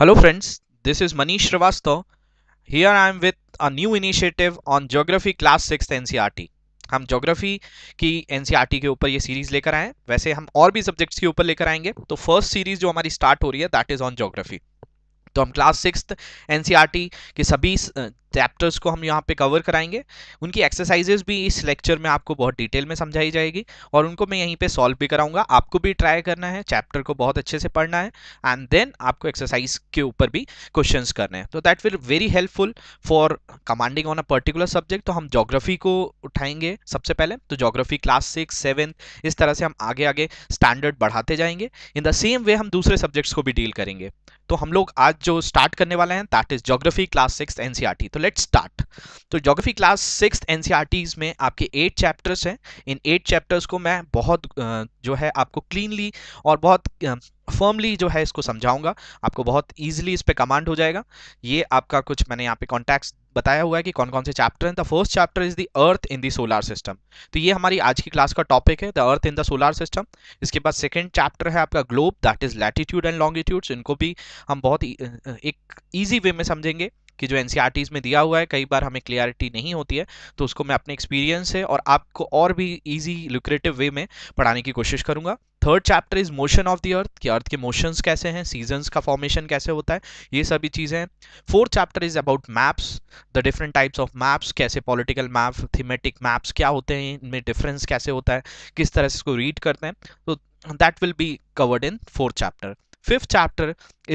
Hello friends, this is Manish Srivastav. Here I am with a new initiative on Geography Class 6th NCRT. E हम geography की NCERT e के ऊपर ये series लेकर आए वैसे हम और भी सब्जेक्ट्स के ऊपर लेकर आएंगे तो फर्स्ट सीरीज जो हमारी स्टार्ट हो रही है दैट इज ऑन ज्योग्राफी तो हम क्लास सिक्स एनसीईआरटी के सभी चैप्टर्स को हम यहाँ पे कवर कराएंगे उनकी एक्सरसाइजेज भी इस लेक्चर में आपको बहुत डिटेल में समझाई जाएगी और उनको मैं यहीं पे सॉल्व भी कराऊंगा आपको भी ट्राई करना है चैप्टर को बहुत अच्छे से पढ़ना है एंड देन आपको एक्सरसाइज के ऊपर भी क्वेश्चन करने हैं तो that will very helpful for commanding on a particular subject तो हम जोग्राफी को उठाएंगे सबसे पहले तो जोग्राफी क्लास सिक्स सेवन्थ इस तरह से हम आगे आगे स्टैंडर्ड बढ़ाते जाएंगे इन द सेम वे हम दूसरे सब्जेक्ट्स को भी डील करेंगे तो हम लोग आज जो स्टार्ट करने वाले हैं that is geography class six NCR तो लेट स्टार्ट तो जोग्राफी क्लास सिक्स एन में आपके एट चैप्टर्स हैं इन एट चैप्टर्स को मैं बहुत जो है आपको क्लीनली और बहुत फर्मली जो है इसको समझाऊंगा आपको बहुत ईजिली इस पर कमांड हो जाएगा ये आपका कुछ मैंने यहाँ पे कॉन्टैक्ट बताया हुआ है कि कौन कौन से चैप्टर हैं the first chapter is the earth in the solar system तो ये हमारी आज की क्लास का टॉपिक है the earth in the solar system इसके बाद सेकेंड चैप्टर है आपका globe that is latitude and longitudes इनको भी हम बहुत एक ईजी वे में समझेंगे कि जो एन e में दिया हुआ है कई बार हमें क्लियरिटी नहीं होती है तो उसको मैं अपने एक्सपीरियंस से और आपको और भी ईजी लुक्रेटिव वे में पढ़ाने की कोशिश करूँगा third chapter is motion of the earth कि अर्थ के मोशंस कैसे हैं सीजन्स का फॉर्मेशन कैसे होता है ये सभी चीज़ें हैं fourth chapter is about maps the different types of maps कैसे पॉलिटिकल मैप थीमेटिक मैप्स क्या होते हैं इनमें डिफरेंस कैसे होता है किस तरह से इसको रीड करते हैं तो that will be covered in fourth chapter fifth chapter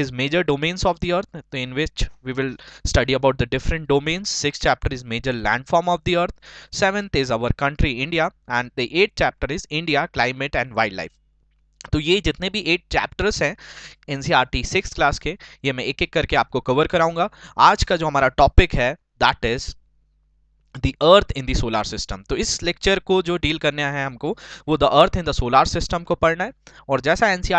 is major domains of the earth in which we will study about the different domains sixth chapter is major landform of the earth seventh is our country india and the eighth chapter is india climate and wildlife तो ये जितने भी eight chapters हैं NCERT सी six class के ये मैं एक एक करके आपको कवर कराऊंगा आज का जो हमारा टॉपिक है that is the earth in the solar system तो इस लेक्चर को जो डील करना है हमको वो the earth in the solar system को पढ़ना है और जैसा एन e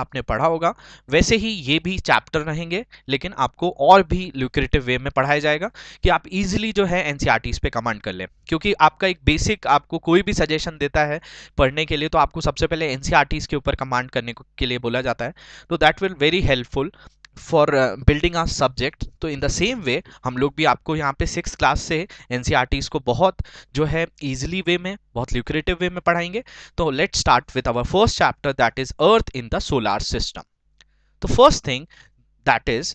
आपने पढ़ा होगा वैसे ही ये भी चैप्टर रहेंगे लेकिन आपको और भी ल्यूक्रेटिव वे में पढ़ाया जाएगा कि आप इजिली जो है एन e पे कमांड कर लें क्योंकि आपका एक बेसिक आपको कोई भी सजेशन देता है पढ़ने के लिए तो आपको सबसे पहले एन e के ऊपर कमांड करने के लिए बोला जाता है तो that will very helpful for building our subject तो इन द सेम वे हम लोग भी आपको यहाँ पे सिक्स क्लास से एन e को बहुत जो है ईजिली वे में बहुत ल्यूक्रेटिव वे में पढ़ाएंगे तो let start with our first chapter that is earth in the solar system तो first thing that is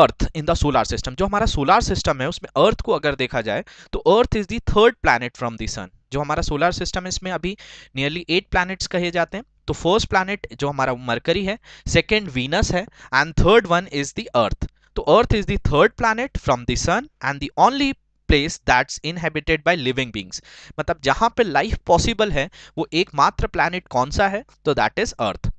earth in the solar system जो हमारा सोलार सिस्टम है उसमें अर्थ को अगर देखा जाए तो earth is the third planet from the sun जो हमारा सोलार सिस्टम है इसमें अभी नियरली एट प्लैनेट्स कहे जाते हैं तो फर्स्ट प्लानट जो हमारा मरकरी है सेकेंड वीनस है and third one is the earth तो earth is the third planet from the sun and the only place that's inhabited by living beings मतलब जहां पे लाइफ पॉसिबल है वो एकमात्र प्लानट कौन सा है तो दैट इज अर्थ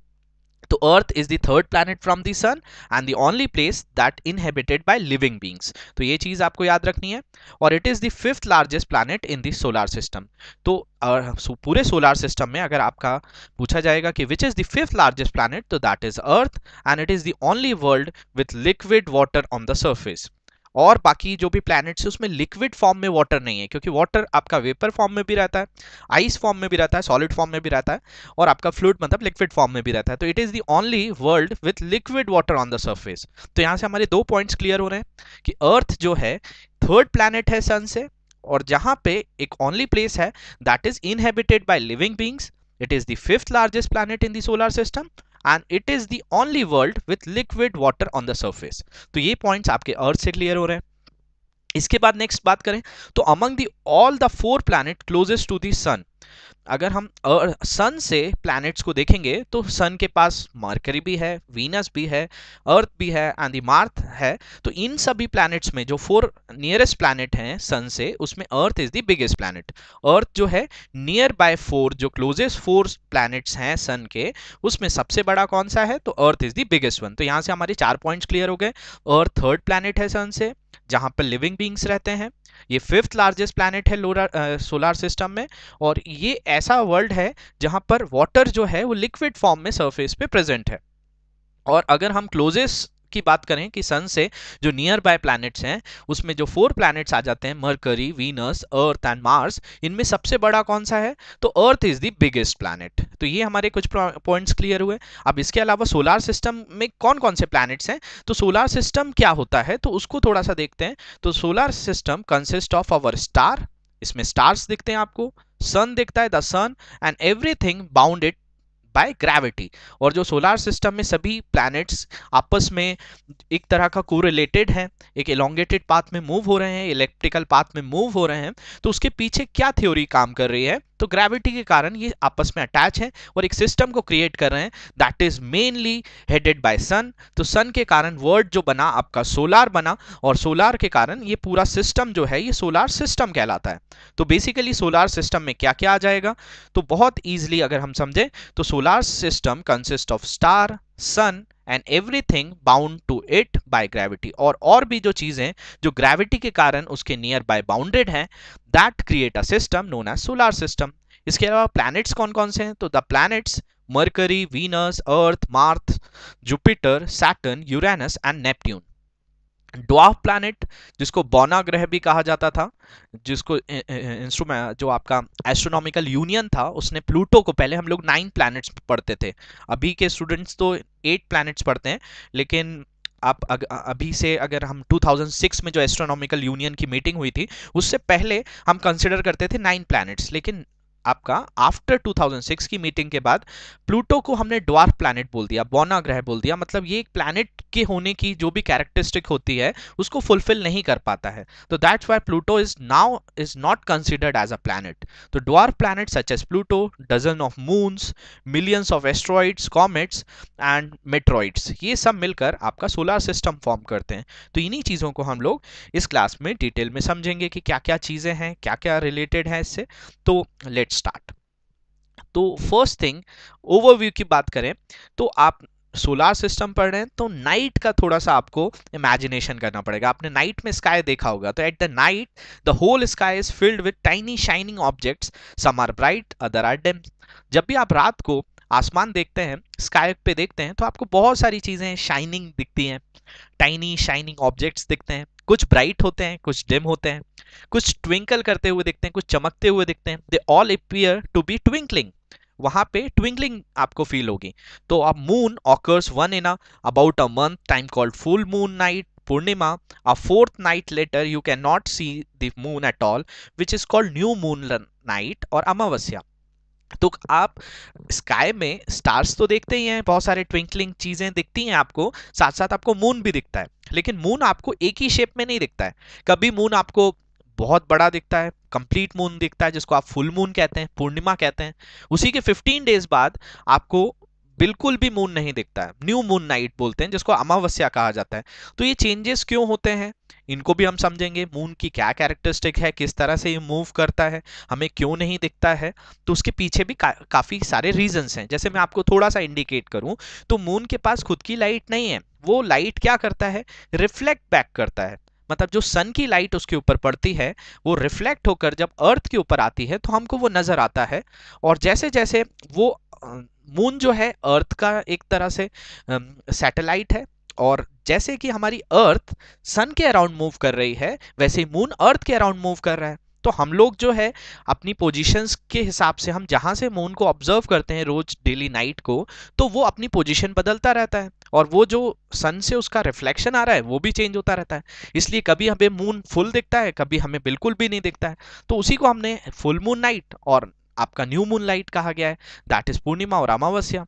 तो earth is the third planet from the Sun and the only place that inhabited by living तो ये चीज़ आपको याद रखनी है और it is the fifth largest planet in the solar system तो पूरे सोलार सिस्टम में अगर आपका पूछा जाएगा कि which is the fifth largest planet तो that is earth and it is the only world with liquid water on the surface और बाकी जो भी प्लैनेट्स है उसमें लिक्विड फॉर्म में वाटर नहीं है क्योंकि वाटर आपका वेपर फॉर्म में भी रहता है आइस फॉर्म में भी रहता है सॉलिड फॉर्म में भी रहता है और आपका फ्लूड मतलब लिक्विड फॉर्म में भी रहता है तो it is the only world with liquid water on the surface तो यहाँ से हमारे दो पॉइंट्स क्लियर हो रहे हैं कि अर्थ जो है थर्ड प्लानट है सन से और जहाँ पे एक ओनली प्लेस है that is inhabited by living beings it is the fifth largest planet in the solar system and it is the only world with liquid water on the surface तो ये point आपके अर्थ से clear हो रहे हैं इसके बाद नेक्स्ट बात करें तो among the all the four planet closest to the sun अगर हम सन से प्लैनेट्स को देखेंगे तो सन के पास मार्करी भी है वीनस भी है अर्थ भी है एंड मार्थ है तो इन सभी प्लैनेट्स में जो फोर नियरेस्ट प्लैनेट हैं सन से उसमें earth is the biggest planet earth जो है नियर बाय फोर जो क्लोजेस्ट फोर प्लैनेट्स हैं सन के उसमें सबसे बड़ा कौन सा है तो earth is the biggest one तो यहाँ से हमारे चार पॉइंट्स क्लियर हो गए अर्थ थर्ड प्लैनेट है सन से जहाँ पर लिविंग बींग्स रहते हैं ये फिफ्थ लार्जेस्ट प्लानट है लोरा सोलार सिस्टम में और ये ऐसा वर्ल्ड है जहाँ पर वाटर जो है वो लिक्विड फॉर्म में सरफेस पे प्रेजेंट है और अगर हम क्लोजेस्ट की बात करें कि सन से जो नियर बाय प्लैनेट्स हैं उसमें जो फोर प्लैनेट्स आ जाते हैं Mercury Venus earth and Mars इनमें सबसे बड़ा कौन सा है तो earth is the biggest planet तो ये हमारे कुछ पॉइंट्स क्लियर हुए अब इसके अलावा सोलार सिस्टम में कौन कौन से प्लैनेट्स हैं तो सोलार सिस्टम क्या होता है तो उसको थोड़ा सा देखते हैं तो solar system consist of our star इसमें स्टार्स दिखते हैं आपको सन दिखता है the sun and everything bounded by gravity और जो सोलार सिस्टम में सभी प्लैनेट्स आपस में एक तरह का कोरिलेटेड है एक एलोंगेटेड पाथ में मूव हो रहे हैं इलेक्ट्रिकल पाथ में मूव हो रहे हैं तो उसके पीछे क्या थ्योरी काम कर रही है तो ग्रेविटी के कारण ये आपस में अटैच है और एक सिस्टम को क्रिएट कर रहे हैं that is mainly headed by sun तो सन के कारण वर्ल्ड जो बना आपका सोलार बना और सोलार के कारण ये पूरा सिस्टम जो है ये सोलार सिस्टम कहलाता है तो बेसिकली सोलार सिस्टम में क्या क्या आ जाएगा तो बहुत ईजिली अगर हम समझें तो solar system consist of star sun and everything bound to it by gravity और और भी जो चीजें जो ग्रेविटी के कारण उसके नियर बाय बाउंडेड हैं that create a system known as solar system इसके अलावा प्लैनेट्स कौन कौन से हैं तो the planets Mercury Venus earth Mars Jupiter Saturn Uranus and Neptune dwarf planet जिसको बौना ग्रह भी कहा जाता था जिसको इंस्ट्रूमेंट जो आपका एस्ट्रोनॉमिकल यूनियन था उसने प्लूटो को पहले हम लोग नाइन प्लैनेट्स पढ़ते थे अभी के स्टूडेंट्स तो एट प्लैनेट्स पढ़ते हैं लेकिन आप अग, अभी से अगर हम 2006 में जो एस्ट्रोनॉमिकल यूनियन की मीटिंग हुई थी उससे पहले हम कंसिडर करते थे नाइन प्लैनेट्स लेकिन आपका आफ्टर 2006 की मीटिंग के बाद प्लूटो को हमने ड्वार्फ प्लैनेट बोल दिया बौना ग्रह बोल दिया मतलब ये एक प्लैनेट के होने की जो भी कैरेक्टरिस्टिक होती है उसको फुलफिल नहीं कर पाता है तो that's why Pluto is now is not considered as a planet तो dwarf planet such as Pluto dozen of moons millions of asteroids comets and meteoroids ये सब मिलकर आपका सोलर सिस्टम फॉर्म करते हैं तो इन्हीं चीज़ों को हम लोग इस क्लास में डिटेल में समझेंगे कि क्या क्या चीज़ें हैं क्या क्या रिलेटेड हैं इससे तो लेट लेट स्टार्ट तो फर्स्ट थिंग ओवरव्यू की बात करें तो आप सोलार सिस्टम पढ़ रहे हैं तो नाइट का थोड़ा सा आपको इमेजिनेशन करना पड़ेगा आपने नाइट में स्काई देखा होगा तो at the night the whole sky is filled with tiny shining objects some are bright other are dim जब भी आप रात को आसमान देखते हैं स्काई पे देखते हैं तो आपको बहुत सारी चीज़ें शाइनिंग दिखती हैं टाइनी शाइनिंग ऑब्जेक्ट्स दिखते हैं कुछ ब्राइट होते हैं कुछ डिम होते हैं कुछ ट्विंकल करते हुए दिखते हैं कुछ चमकते हुए दिखते हैं they all appear to be twinkling वहां पे ट्विंकलिंग आपको फील होगी तो अब moon occurs once in about a month time called full moon night Purnima fortnight later you can not see the moon at all which is called new moon night और अमावस्या तो आप sky में stars तो देखते ही हैं बहुत सारे ट्विंकलिंग चीज़ें दिखती हैं आपको साथ साथ आपको मून भी दिखता है लेकिन मून आपको एक ही शेप में नहीं दिखता है कभी मून आपको बहुत बड़ा दिखता है कंप्लीट मून दिखता है जिसको आप फुल मून कहते हैं पूर्णिमा कहते हैं उसी के 15 डेज बाद आपको बिल्कुल भी मून नहीं दिखता है न्यू मून नाइट बोलते हैं जिसको अमावस्या कहा जाता है तो ये चेंजेस क्यों होते हैं इनको भी हम समझेंगे मून की क्या कैरेक्टरिस्टिक है किस तरह से ये मूव करता है हमें क्यों नहीं दिखता है तो उसके पीछे भी का, काफ़ी सारे रीजंस हैं जैसे मैं आपको थोड़ा सा इंडिकेट करूं तो मून के पास खुद की लाइट नहीं है वो लाइट क्या करता है रिफ्लेक्ट बैक करता है मतलब जो सन की लाइट उसके ऊपर पड़ती है वो रिफ्लेक्ट होकर जब अर्थ के ऊपर आती है तो हमको वो नज़र आता है और जैसे जैसे वो मून जो है अर्थ का एक तरह से सैटेलाइट है और जैसे कि हमारी अर्थ सन के अराउंड मूव कर रही है वैसे ही मून अर्थ के अराउंड मूव कर रहा है तो हम लोग जो है अपनी पोजीशंस के हिसाब से हम जहाँ से मून को ऑब्जर्व करते हैं रोज डेली नाइट को तो वो अपनी पोजीशन बदलता रहता है और वो जो सन से उसका रिफ्लेक्शन आ रहा है वो भी चेंज होता रहता है इसलिए कभी हमें मून फुल दिखता है कभी हमें बिल्कुल भी नहीं दिखता है तो उसी को हमने फुल मून नाइट और आपका न्यू मून लाइट कहा गया है दैट इज पूर्णिमा और अमावस्या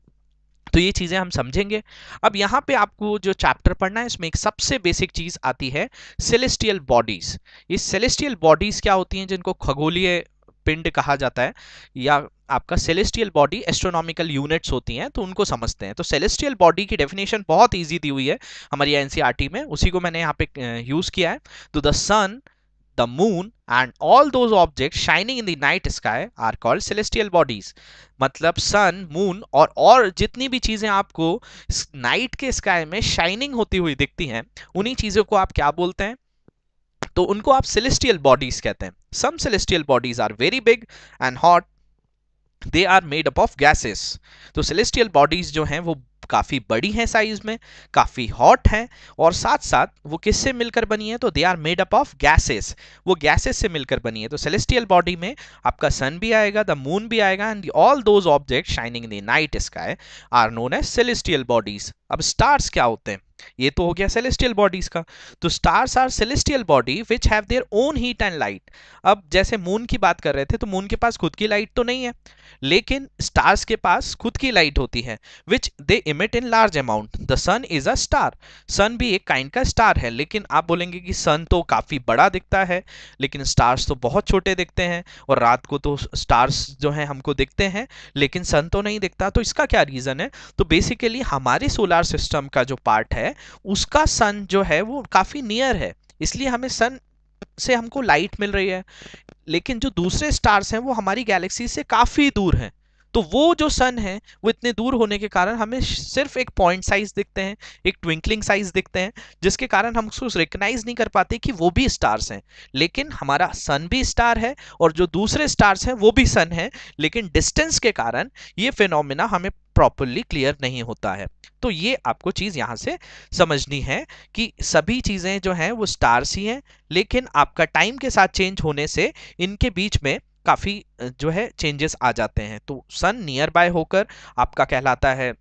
तो ये चीज़ें हम समझेंगे अब यहाँ पे आपको जो चैप्टर पढ़ना है इसमें एक सबसे बेसिक चीज़ आती है सेलेस्टियल बॉडीज़ ये सेलेस्टियल बॉडीज़ क्या होती हैं जिनको खगोलीय पिंड कहा जाता है या आपका सेलेस्टियल बॉडी एस्ट्रोनॉमिकल यूनिट्स होती हैं तो उनको समझते हैं तो सेलेस्टियल बॉडी की डेफिनेशन बहुत ईजी दी हुई है हमारी एनसीईआरटी में उसी को मैंने यहाँ पे यूज़ किया है तो the sun the moon and all those objects shining in the night sky are called celestial bodies मतलब सन मून और और जितनी भी चीज़ें आपको नाइट के स्काई में शाइनिंग होती हुई दिखती हैं उन्हीं चीज़ों को आप क्या बोलते हैं तो उनको आप सेलेस्टियल बॉडीज कहते हैं some celestial bodies are very big and hot they are made up of gases तो सेलेस्टियल बॉडीज जो हैं वो काफ़ी बड़ी हैं साइज़ में काफ़ी हॉट हैं और साथ साथ वो किससे मिलकर बनी है तो they are made up of gases वो गैसेस से मिलकर बनी है तो सेलेस्टियल बॉडी में आपका सन भी आएगा द मून भी आएगा and all those object shining in the night sky are known as celestial bodies अब स्टार्स क्या होते हैं ये तो हो गया सेलेस्टियल बॉडीज का तो stars are celestial body which have their own heat and light अब जैसे मून की बात कर रहे थे तो मून के पास खुद की लाइट तो नहीं है लेकिन स्टार्स के पास खुद की लाइट होती है which they emit in large amount the sun is a star sun भी एक काइंड का स्टार है लेकिन आप बोलेंगे कि सन तो काफ़ी बड़ा दिखता है लेकिन स्टार्स तो बहुत छोटे दिखते हैं और रात को तो स्टार्स जो है हमको दिखते हैं लेकिन सन तो नहीं दिखता तो इसका क्या रीज़न है तो बेसिकली हमारे सोलार सिस्टम का जो पार्ट है है उसका सन जो है वो काफ़ी नियर है इसलिए हमें सन से हमको लाइट मिल रही है लेकिन जो दूसरे स्टार्स हैं वो हमारी गैलेक्सी से काफ़ी दूर हैं तो वो जो सन है वो इतने दूर होने के कारण हमें सिर्फ एक पॉइंट साइज दिखते हैं एक ट्विंकलिंग साइज दिखते हैं जिसके कारण हम उसको रिकग्नाइज नहीं कर पाते कि वो भी स्टार्स हैं लेकिन हमारा सन भी स्टार है और जो दूसरे स्टार्स हैं वो भी सन है लेकिन डिस्टेंस के कारण ये फिनोमिना हमें प्रॉपरली क्लियर नहीं होता है तो ये आपको चीज़ यहाँ से समझनी है कि सभी चीज़ें जो हैं वो स्टार्स ही हैं लेकिन आपका टाइम के साथ चेंज होने से इनके बीच में काफ़ी जो है चेंजेस आ जाते हैं तो सन नियर बाय होकर आपका कहलाता है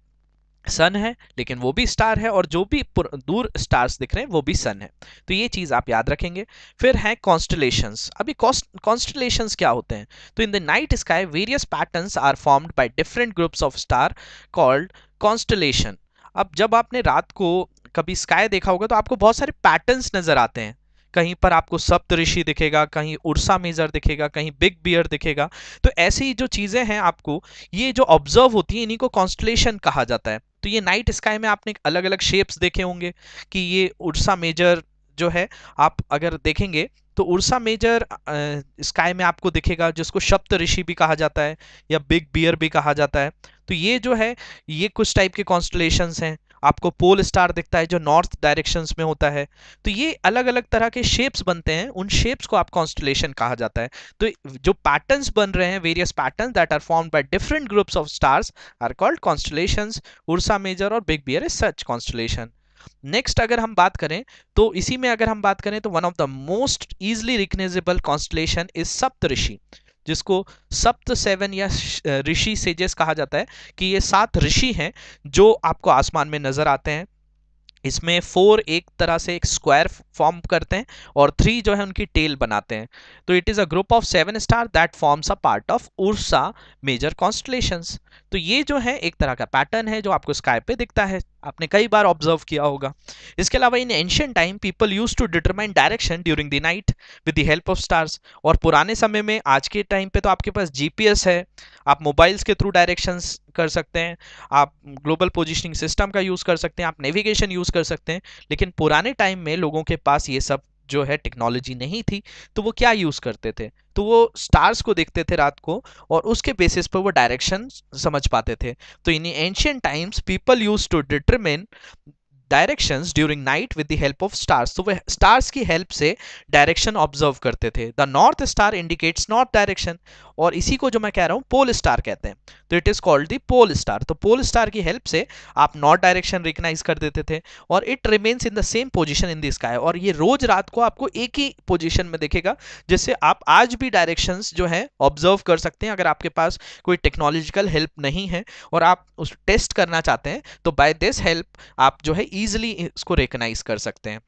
सन है लेकिन वो भी स्टार है और जो भी दूर स्टार्स दिख रहे हैं वो भी सन है तो ये चीज़ आप याद रखेंगे फिर है कॉन्स्टलेशंस अभी कॉन्स्टलेशंस क्या होते हैं तो in the night sky various patterns are formed by different groups of star called constellation अब जब आपने रात को कभी स्काई देखा होगा तो आपको बहुत सारे पैटर्न्स नज़र आते हैं कहीं पर आपको सप्त ऋषि दिखेगा कहीं उर्सा मेजर दिखेगा कहीं बिग बियर दिखेगा तो ऐसी जो चीज़ें हैं आपको ये जो ऑब्जर्व होती है इन्हीं को कॉन्स्टलेशन कहा जाता है तो ये नाइट स्काई में आपने अलग अलग शेप्स देखे होंगे कि ये उर्सा मेजर जो है आप अगर देखेंगे तो उर्सा मेजर स्काई में आपको दिखेगा जिसको शब्द ऋषि भी कहा जाता है या बिग बियर भी कहा जाता है तो ये जो है ये कुछ टाइप के कॉन्स्टलेशन हैं आपको पोल स्टार दिखता है जो नॉर्थ डायरेक्शन में होता है तो ये अलग अलग तरह के शेप्स बनते हैं उन शेप्स को आप कॉन्स्टलेशन कहा जाता है तो जो पैटर्न बन रहे हैं various pattern that are form by different groups of stars are called constellation Ursa Major और big bear is such constellation next अगर हम बात करें तो इसी में अगर हम बात करें तो one of the most easily recognizable constellation is Saptarishi जिसको सप्त सेवन या ऋषि सेजेस कहा जाता है कि ये सात ऋषि हैं जो आपको आसमान में नजर आते हैं इसमें फोर एक तरह से एक स्क्वायर फॉर्म करते हैं और थ्री जो है उनकी टेल बनाते हैं तो it is a group of seven star that forms a part of Ursa Major constellations तो ये जो है एक तरह का पैटर्न है जो आपको स्काई पे दिखता है आपने कई बार ऑब्जर्व किया होगा इसके अलावा in ancient time people use to determine direction during the night with the help of stars और पुराने समय में आज के टाइम पे तो आपके पास जीपीएस है आप मोबाइल्स के थ्रू डायरेक्शंस कर सकते हैं आप ग्लोबल पोजिशनिंग सिस्टम का यूज़ कर सकते हैं आप नेविगेशन यूज़ कर सकते हैं लेकिन पुराने टाइम में लोगों के पास ये सब जो है टेक्नोलॉजी नहीं थी तो वो क्या यूज़ करते थे तो वो स्टार्स को देखते थे रात को और उसके बेसिस पर वो डायरेक्शन समझ पाते थे तो in ancient times people use to determine directions during night with the help of stars तो वह स्टार्स की हेल्प से डायरेक्शन ऑब्जर्व करते थे the north star indicates north direction और इसी को जो मैं कह रहा हूँ पोल स्टार कहते हैं तो it is called the pole star तो पोल स्टार की हेल्प से आप नॉर्थ डायरेक्शन रिकनाइज कर देते थे और it remains in the same position in the sky और ये रोज रात को आपको एक ही पोजिशन में देखेगा जिससे आप आज भी डायरेक्शन जो है ऑब्जर्व कर सकते हैं अगर आपके पास कोई टेक्नोलॉजिकल हेल्प नहीं है और आप उस टेस्ट करना चाहते हैं तो बाय दिस हेल्प आप जो है ईजिली इसको रिकनाइज कर सकते हैं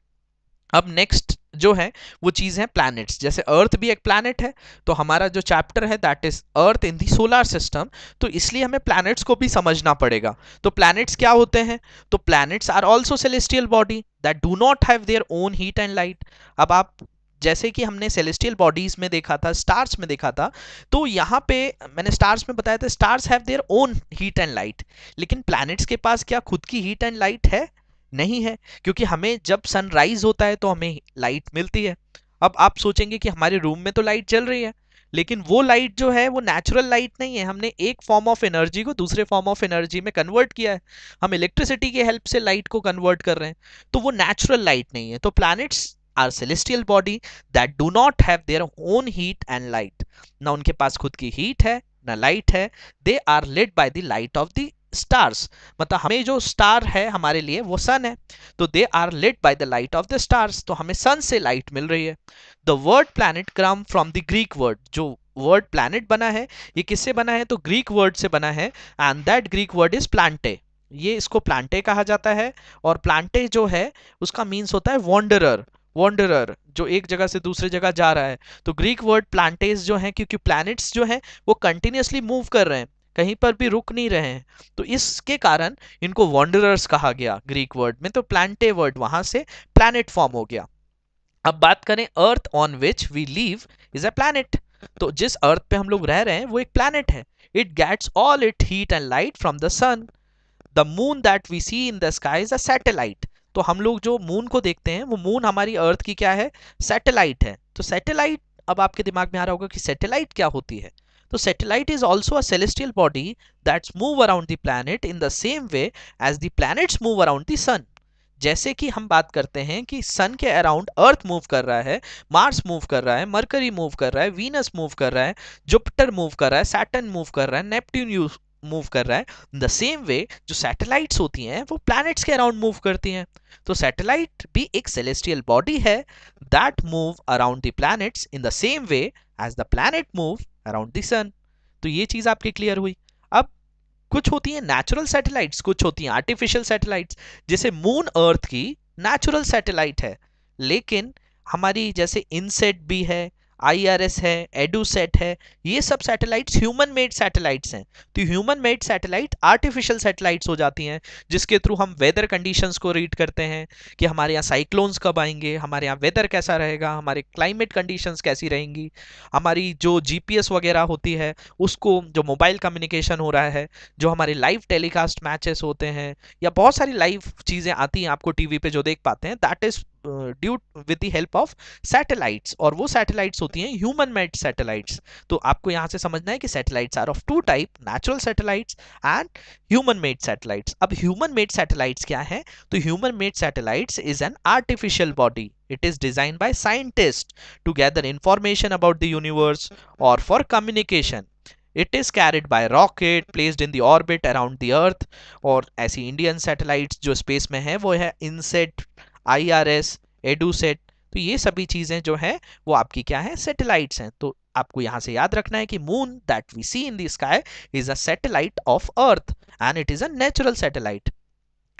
अब नेक्स्ट जो है वो चीज़ है प्लैनेट्स जैसे अर्थ भी एक प्लैनेट है तो हमारा जो चैप्टर है that is earth in the solar system तो इसलिए हमें प्लैनेट्स को भी समझना पड़ेगा तो प्लैनेट्स क्या होते हैं तो planets are also celestial body that do not have their own heat and light अब आप जैसे कि हमने सेलेस्टियल बॉडीज में देखा था स्टार्स में देखा था तो यहाँ पे मैंने स्टार्स में बताया था stars have their own heat and light लेकिन प्लैनेट्स के पास क्या खुद की हीट एंड लाइट है नहीं है क्योंकि हमें जब सनराइज होता है तो हमें लाइट मिलती है अब आप सोचेंगे कि हमारे रूम में तो लाइट चल रही है लेकिन वो लाइट जो है वो नेचुरल लाइट नहीं है हमने एक फॉर्म ऑफ एनर्जी को दूसरे फॉर्म ऑफ एनर्जी में कन्वर्ट किया है हम इलेक्ट्रिसिटी के हेल्प से लाइट को कन्वर्ट कर रहे हैं तो वो नेचुरल लाइट नहीं है तो planets are celestial body that do not have their own heat and light ना उनके पास खुद की हीट है ना लाइट है they are lit by the light of the stars मतलब हमें जो स्टार है हमारे लिए वो सन है तो they are lit by the light of the stars तो हमें सन से लाइट मिल रही है द वर्ड प्लानट क्रम फ्रॉम द ग्रीक वर्ड जो वर्ड प्लानट बना है ये किससे बना है तो ग्रीक वर्ड से बना है and that Greek word is planete ये इसको प्लांटे कहा जाता है और प्लांटे जो है उसका मीन्स होता है वॉन्डरर वॉन्डरर जो एक जगह से दूसरे जगह जा रहा है तो ग्रीक वर्ड प्लांटेज जो है क्योंकि प्लैनेट्स जो हैं वो कंटिन्यूसली मूव कर रहे हैं कहीं पर भी रुक नहीं रहे हैं तो इसके कारण इनको वॉन्डरर्स कहा गया ग्रीक वर्ड में तो प्लांटे वर्ड वहां से प्लैनेट फॉर्म हो गया अब बात करें earth on which we live is a planet तो जिस अर्थ पे हम लोग रह रहे हैं वो एक प्लैनेट है it gets all it heat and light from the sun the moon that we see in the sky is a satellite तो हम लोग जो मून को देखते हैं वो मून हमारी अर्थ की क्या है सैटेलाइट है तो सैटेलाइट अब आपके दिमाग में आ रहा होगा कि सैटेलाइट क्या होती है तो satellite is also a celestial body that's move around the planet in the same way as the planets move around the sun जैसे कि हम बात करते हैं कि सन के अराउंड अर्थ मूव कर रहा है मार्स मूव कर रहा है मरकरी मूव कर रहा है वीनस मूव कर रहा है जुपिटर मूव कर रहा है सैटन मूव कर रहा है नेपट्ट्यून मूव कर रहा है इन द सेम वे जो सैटेलाइट्स होती हैं वो प्लैनेट्स के अराउंड मूव करती हैं तो सैटेलाइट भी एक सेलेस्टियल बॉडी है that move around the planets in the same way as the planet move around the sun तो ये चीज आपकी क्लियर हुई अब कुछ होती है नेचुरल सैटेलाइट्स कुछ होती हैं आर्टिफिशियल सैटेलाइट्स जैसे मून अर्थ की नेचुरल सैटेलाइट है लेकिन हमारी जैसे इनसेट भी है आईआरएस है एडूसेट है ये सब सैटेलाइट्स ह्यूमन मेड सैटेलाइट्स हैं तो human made satellite artificial satellites हो जाती हैं जिसके थ्रू हम वेदर कंडीशंस को रीड करते हैं कि हमारे यहाँ साइक्लोन्स कब आएंगे हमारे यहाँ वेदर कैसा रहेगा हमारे क्लाइमेट कंडीशंस कैसी रहेंगी हमारी जो जी वगैरह होती है उसको जो मोबाइल कम्युनिकेशन हो रहा है जो हमारे लाइव टेलीकास्ट मैचेस होते हैं या बहुत सारी लाइव चीज़ें आती हैं आपको टी पे जो देख पाते हैं that is due with the help of satellites और वो सैटेलाइट्स होती हैं ह्यूमन मेड सैटेलाइट्स तो आपको यहाँ से समझना है कि satellites are of two type natural satellites and human made satellites अब ह्यूमन मेड सैटेलाइट्स क्या है तो human made satellites is an artificial body it is design by scientist to gather information about the universe और for communication it is carried by rocket placed in the orbit around the earth और ऐसी Indian satellites जो space में है वो है INSAT IRS एडूसेट तो ये सभी चीजें जो है वो आपकी क्या है सैटेलाइट्स हैं तो आपको यहां से याद रखना है कि moon that we see in the is a satellite of earth and it is a natural satellite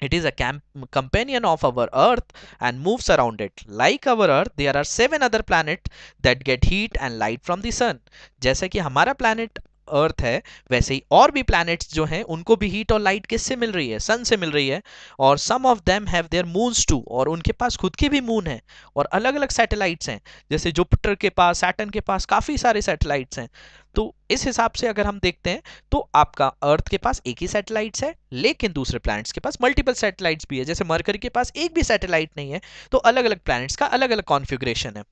it is a companion of our earth and move around it like our earth there are seven other plan that get heat and light from the sun जैसे कि हमारा plan अर्थ है वैसे ही और भी planets जो हैं उनको भी हीट और लाइट किससे मिल रही है सन से मिल रही है और some of them have their moons too और उनके पास खुद के भी मून हैं और अलग अलग सैटेलाइट्स हैं जैसे जुपिटर के पास सैटन के पास काफ़ी सारे सैटेलाइट्स हैं तो इस हिसाब से अगर हम देखते हैं तो आपका अर्थ के पास एक ही सैटेलाइट्स है लेकिन दूसरे प्लैनेट्स के पास मल्टीपल सैटेलाइट्स भी है जैसे मरकरी के पास एक भी सैटेलाइट नहीं है तो अलग अलग प्लैनेट्स का अलग अलग कॉन्फिग्रेशन है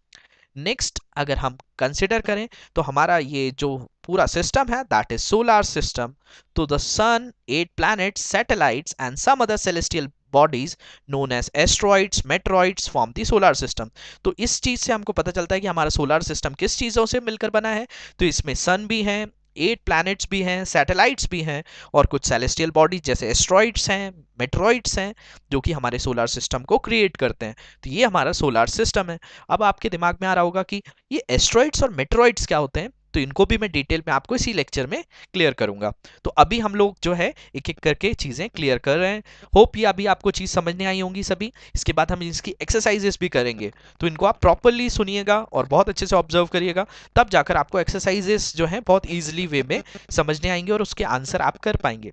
नेक्स्ट अगर हम कंसिडर करें तो हमारा ये जो पूरा सिस्टम है दैट इज सोलार सिस्टम तो the sun eight planet satellite and some other celestial bodies known as asteroids meteoroids form the solar system तो इस चीज़ से हमको पता चलता है कि हमारा सोलर सिस्टम किस चीज़ों से मिलकर बना है तो इसमें सन भी हैं एट प्लैनेट्स भी हैं सैटेलाइट्स भी हैं और कुछ सेलेस्टियल बॉडीज जैसे एस्ट्रॉइड्स हैं मेट्रॉइड्स हैं जो कि हमारे सोलर सिस्टम को क्रिएट करते हैं तो ये हमारा सोलर सिस्टम है अब आपके दिमाग में आ रहा होगा कि ये एस्ट्रॉइड्स और मेट्रॉइड्स क्या होते हैं तो इनको भी मैं डिटेल में आपको इसी लेक्चर में क्लियर करूंगा तो अभी हम लोग जो है एक एक करके चीज़ें क्लियर कर रहे हैं होप ये अभी आपको चीज़ समझने आई होंगी सभी इसके बाद हम इसकी एक्सरसाइजेस भी करेंगे तो इनको आप प्रॉपरली सुनिएगा और बहुत अच्छे से ऑब्जर्व करिएगा तब जाकर आपको एक्सरसाइजेस जो है बहुत ईजिली वे में समझने आएंगे और उसके आंसर आप कर पाएंगे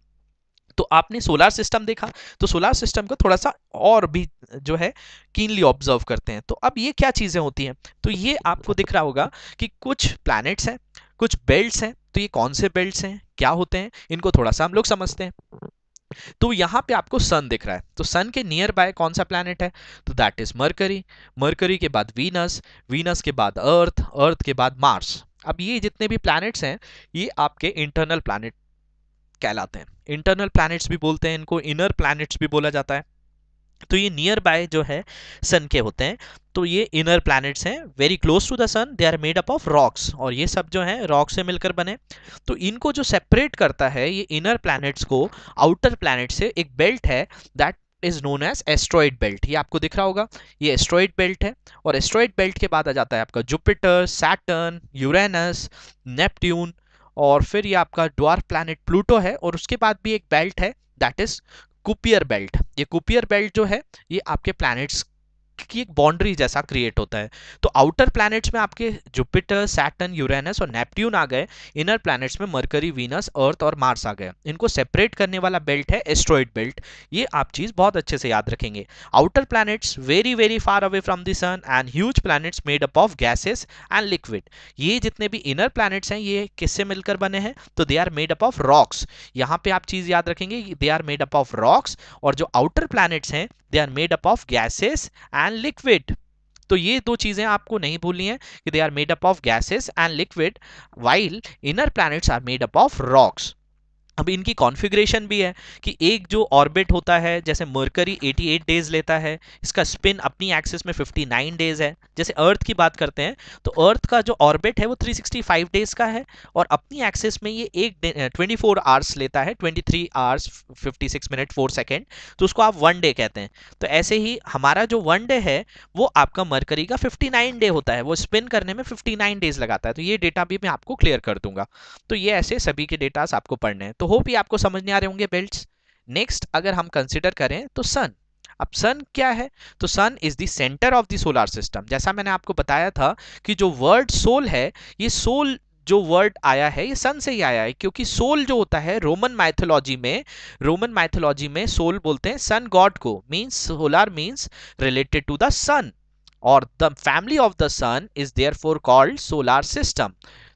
तो आपने सोलार सिस्टम देखा तो सोलार सिस्टम को थोड़ा सा और भी जो है कीनली ऑब्जर्व करते हैं तो अब ये क्या चीज़ें होती हैं तो ये आपको दिख रहा होगा कि कुछ प्लैनेट्स हैं कुछ बेल्ट्स हैं तो ये कौन से बेल्ट्स हैं क्या होते हैं इनको थोड़ा सा हम लोग समझते हैं तो यहां पे आपको सन दिख रहा है तो सन के नियर बाय कौन सा प्लैनेट है तो दैट इज मर्करी मर्करी के बाद वीनस वीनस के बाद अर्थ अर्थ के बाद मार्स अब ये जितने भी प्लैनेट्स हैं ये आपके इंटरनल प्लैनेट कहलाते हैं इंटरनल प्लैनेट्स भी बोलते हैं इनको इनर प्लैनेट्स भी बोला जाता है तो ये नियर बाय जो है सन के होते हैं तो ये इनर प्लैनेट्स हैं very close to the sun they are made up of rocks और ये सब जो है रॉक से मिलकर बने तो इनको जो सेपरेट करता है ये इनर प्लैनेट्स को आउटर प्लैनेट से एक बेल्ट है that is known as asteroid belt ये आपको दिख रहा होगा ये एस्ट्रॉइड बेल्ट है और एस्ट्रॉइड बेल्ट के बाद आ जाता है आपका जुपिटर सैटर्न यूरेनस नेपट्यून और फिर ये आपका ड्वार प्लानट प्लूटो है और उसके बाद भी एक बेल्ट है दैट इज कुपियर बेल्ट ये कुपियर बेल्ट जो है ये आपके प्लैनेट्स की एक बाउंड्री जैसा क्रिएट होता है तो आउटर प्लैनेट्स में आपके जुपिटर सैटन यूरेनस और नेपट्यून आ गए इनर प्लैनेट्स में मरकरी वीनस अर्थ और मार्स आ गए इनको सेपरेट करने वाला बेल्ट है एस्ट्रॉइड बेल्ट ये आप चीज़ बहुत अच्छे से याद रखेंगे outer planets very very far away from the sun and huge planets made up of gases and liquid ये जितने भी इनर प्लैनेट्स हैं ये किससे मिलकर बने हैं तो they are made up of rocks यहाँ पे आप चीज़ याद रखेंगे they are made up of rocks और जो आउटर प्लैनेट्स हैं they are made up of gases and and liquid तो ये दो चीज़ें आपको नहीं भूलनी है कि they are made up of gases and liquid while inner planets are made up of rocks अब इनकी कॉन्फ़िगरेशन भी है कि एक जो ऑर्बिट होता है जैसे मर्करी 88 डेज लेता है इसका स्पिन अपनी एक्सिस में 59 डेज है जैसे अर्थ की बात करते हैं तो अर्थ का जो ऑर्बिट है वो 365 डेज का है और अपनी एक्सिस में ये एक ट्वेंटी फोर आवर्स लेता है 23 आवर्स फिफ्टी मिनट 4 सेकेंड तो उसको आप वन डे कहते हैं तो ऐसे ही हमारा जो वन डे है वो आपका मर्करी का फिफ्टी डे होता है वो स्पिन करने में फिफ्टी डेज लगाता है तो ये डेटा भी मैं आपको क्लियर कर दूंगा तो ये ऐसे सभी के डेटास आपको पढ़ने हैं तो होप ये आपको समझ नहीं आ रहे होंगे बेल्ट नेक्स्ट अगर हम कंसिडर करें तो सन अब सन क्या है तो sun is the centre of the solar system जैसा मैंने आपको बताया था कि जो वर्ड सोल है ये सोल जो वर्ड आया है ये सन से ही आया है क्योंकि सोल जो होता है रोमन माइथोलॉजी में रोमन माइथोलॉजी में सोल बोलते हैं सन गॉड को means solar means related to the sun और the family of the sun is therefore called solar system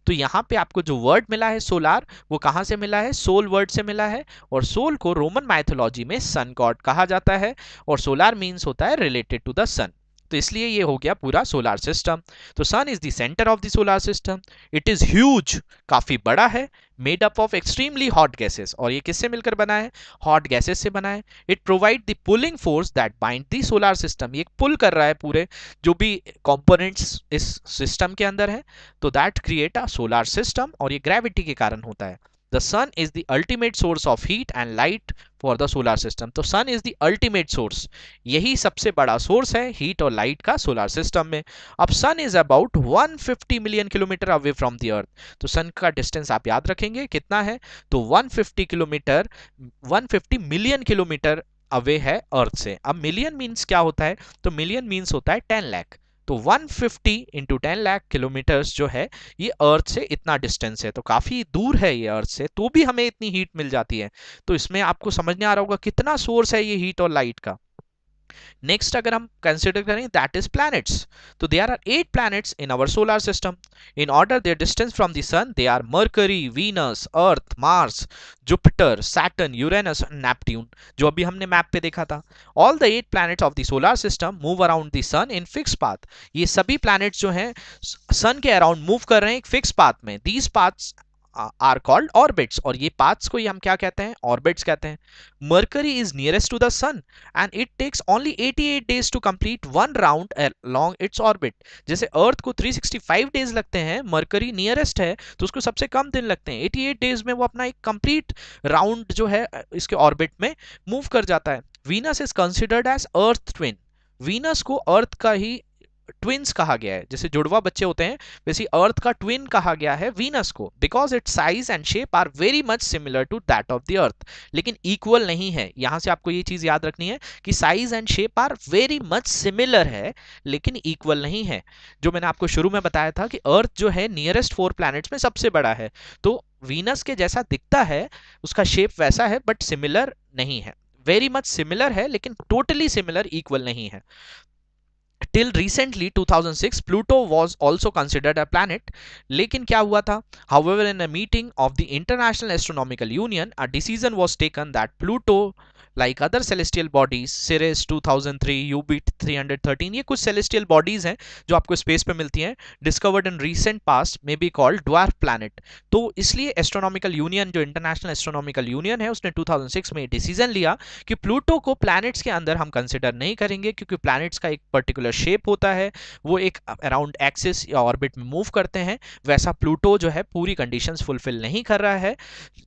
तो यहाँ पे आपको जो वर्ड मिला है सोलार वो कहाँ से मिला है सोल वर्ड से मिला है और सोल को रोमन माइथोलॉजी में सन गॉड कहा जाता है और सोलार मीन्स होता है रिलेटेड टू द सन तो इसलिए ये हो गया पूरा सोलार सिस्टम तो sun is the centre of the solar system it is huge काफी बड़ा है made up of extremely hot gases और ये किससे मिलकर बना है हॉट गैसेस से बना है it provide the pulling force that bind the solar system ये पुल कर रहा है पूरे जो भी कंपोनेंट्स इस सिस्टम के अंदर है तो that create a solar system और ये ग्रेविटी के कारण होता है the sun is the ultimate source of heat and light for the solar system तो sun is the ultimate source यही सबसे बड़ा सोर्स है हीट और लाइट का सोलर सिस्टम में अब sun is about 150 million kilometre away from the earth तो सन का डिस्टेंस आप याद रखेंगे कितना है तो 150 किलोमीटर 150 मिलियन किलोमीटर अवे है अर्थ से अब मिलियन मीन्स क्या होता है तो मिलियन मीन्स होता है टेन लैख तो 150 इंटू टेन लैख किलोमीटर्स जो है ये अर्थ से इतना डिस्टेंस है तो काफ़ी दूर है ये अर्थ से तो भी हमें इतनी हीट मिल जाती है तो इसमें आपको समझ नहीं आ रहा होगा कितना सोर्स है ये हीट और लाइट का नेक्स्ट अगर हम कंसिडर करें दैट इज प्लैनेट्स तो there are eight planets in our solar system in order their distance from the sun they are Mercury Venus Earth Mars Jupiter Saturn Uranus and Neptune जो अभी हमने map पे देखा था all the eight planets of the solar system move around the sun in fix path ये सभी planets जो हैं सन के अराउंड मूव कर रहे हैं एक फिक्स पाथ में these paths are called orbits और ये पाथ्स को ही हम क्या कहते हैं ऑर्बिट्स कहते हैं Mercury is nearest to the sun and it takes only 88 days to complete one round along its orbit जैसे अर्थ को 365 डेज लगते हैं मर्करी नियरेस्ट है तो उसको सबसे कम दिन लगते हैं 88 डेज में वो अपना एक कंप्लीट राउंड जो है इसके ऑर्बिट में मूव कर जाता है Venus is considered as earth twin Venus को अर्थ का ही ट्विंस कहा गया है जैसे जुड़वा बच्चे होते हैं वैसे अर्थ का ट्विन कहा गया है वीनस को because it size and shape are very much similar to that of the Earth लेकिन इक्वल नहीं है यहां से आपको ये चीज याद रखनी है कि size and shape are very much similar है लेकिन इक्वल नहीं है जो मैंने आपको शुरू में बताया था कि अर्थ जो है नियरेस्ट फोर प्लैनेट्स में सबसे बड़ा है तो वीनस के जैसा दिखता है उसका शेप वैसा है बट सिमिलर नहीं है वेरी मच सिमिलर है लेकिन टोटली सिमिलर इक्वल नहीं है till recently 2006 Pluto was also considered a planet लेकिन क्या हुआ था however in a meeting of the International Astronomical Union a decision was taken that Pluto like other celestial bodies Ceres 2003 UB 313 ये कुछ celestial bodies हैं जो आपको space पे मिलती हैं discovered in recent past may be called dwarf planet तो इसलिए एस्ट्रोनॉमिकल यूनियन जो इंटरनेशनल एस्ट्रोनॉमिकल यूनियन है उसने 2006 में डिसीजन लिया कि प्लूटो को प्लैनेट्स के अंदर हम कंसिडर नहीं करेंगे क्योंकि प्लैनेट्स का एक पर्टिकुलर शेप होता है वो एक अराउंड एक्सिस या ऑर्बिट में मूव करते हैं वैसा प्लूटो जो है पूरी कंडीशन फुलफिल नहीं कर रहा है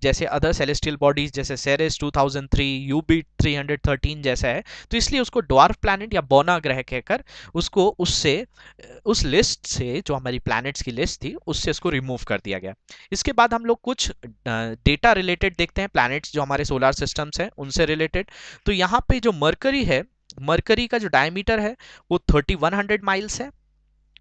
जैसे अदर सेलेस्टियल बॉडीज जैसे सेरेस 2003 यूबी 313 जैसा है तो इसलिए उसको ड्वार्फ प्लानट या बोना ग्रह कहकर उसको उससे उस लिस्ट से जो हमारी प्लैनेट्स की लिस्ट थी उससे उसको रिमूव कर दिया गया इसके बाद हम लोग कुछ डेटा रिलेटेड देखते हैं प्लैनेट्स जो हमारे सोलर सिस्टम्स हैं उनसे रिलेटेड तो यहाँ पे जो मरकरी है मरकरी का जो डायमीटर है वो 3100 माइल्स है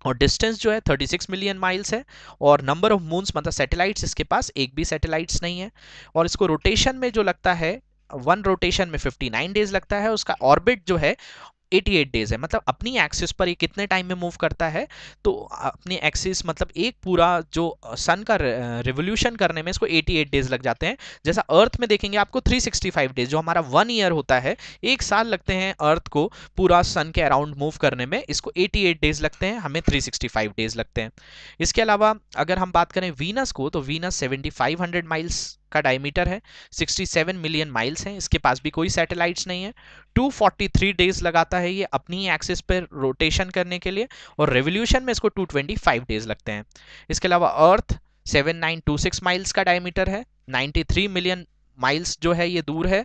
और डिस्टेंस जो है 36 मिलियन माइल्स है और नंबर ऑफ मून्स मतलब सैटेलाइट्स इसके पास एक भी सैटेलाइट्स नहीं है और इसको रोटेशन में जो लगता है वन रोटेशन में 59 डेज लगता है उसका ऑर्बिट जो है 88 डेज है मतलब अपनी एक्सिस पर ये कितने टाइम में मूव करता है तो अपनी एक्सिस मतलब एक पूरा जो सन का रिवोल्यूशन करने में इसको 88 डेज लग जाते हैं जैसा अर्थ में देखेंगे आपको 365 डेज जो हमारा वन ईयर होता है एक साल लगते हैं अर्थ को पूरा सन के अराउंड मूव करने में इसको 88 डेज लगते हैं हमें 365 डेज लगते हैं इसके अलावा अगर हम बात करें वीनस को तो वीनस सेवेंटी माइल्स का डायमीटर है 67 मिलियन माइल्स हैं इसके पास भी कोई सैटेलाइट्स नहीं है 243 डेज लगाता है ये अपनी एक्सिस पर रोटेशन करने के लिए और रेवोल्यूशन में इसको 225 डेज लगते हैं इसके अलावा अर्थ 7926 माइल्स का डायमीटर है 93 मिलियन माइल्स जो है ये दूर है